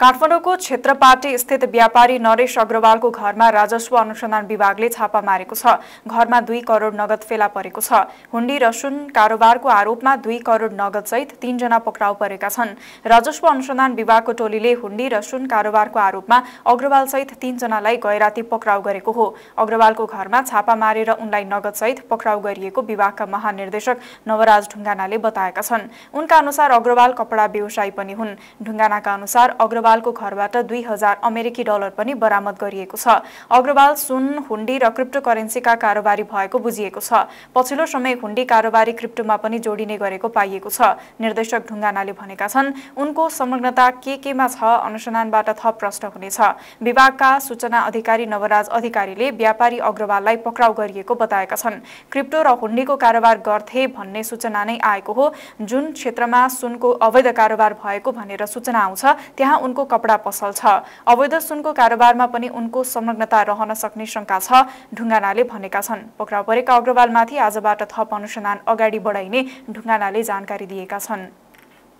काठमाडौँको क्षेत्रपाटी स्थित व्यापारी नरेश अग्रवालको घरमा राजस्व अनुसन्धान विभागले छापा मारेको छ घरमा दुई करोड नगद फेला परेको छ हुन्डी र सुन कारोबारको आरोपमा दुई करोड नगद नगदसहित तीनजना पक्राउ परेका छन् राजस्व अनुसन्धान विभागको टोलीले हुन्डी र सुन कारोबारको आरोपमा अग्रवाल अग्रवालसहित तीनजनालाई गैराती पक्राउ गरेको हो अग्रवालको घरमा छापा मारेर उनलाई नगद सहित पक्राउ गरिएको विभागका महानिर्देशक नवराज ढुङ्गानाले बताएका छन् उनका अनुसार अग्रवाल कपडा व्यवसायी पनि हुन् ढुङ्गानाका अनुसार अग्रवाल अग्रवालको घरबाट दुई हजार अमेरिकी डलर पनि बरामद गरिएको छ अग्रवाल सुन हुन्डी र क्रिप्टो करेन्सीका कारोबारी भएको बुझिएको छ पछिल्लो समय हुन्डी कारोबारी क्रिप्टोमा पनि जोडिने गरेको पाइएको छ निर्देशक ढुङ्गानाले भनेका छन् उनको संलग्नता के केमा छ अनुसन्धानबाट थप प्रश्न हुनेछ विभागका सूचना अधिकारी नवराज अधिकारीले व्यापारी अग्रवाललाई पक्राउ गरिएको बताएका छन् क्रिप्टो र हुन्डीको कारोबार गर्थे भन्ने सूचना नै आएको हो जुन क्षेत्रमा सुनको अवैध कारोबार भएको भनेर सूचना आउँछ त्यहाँ उनको सुनको कपडा पसल छ अवैध सुनको कारोबारमा पनि उनको संलग्नता रहन सक्ने शङ्का छ ढुङ्गानाले भनेका छन् पक्राउ परेका अग्रवालमाथि आजबाट थप अनुसन्धान अगाडि बढाइने ढुङ्गानाले जानकारी दिएका छन्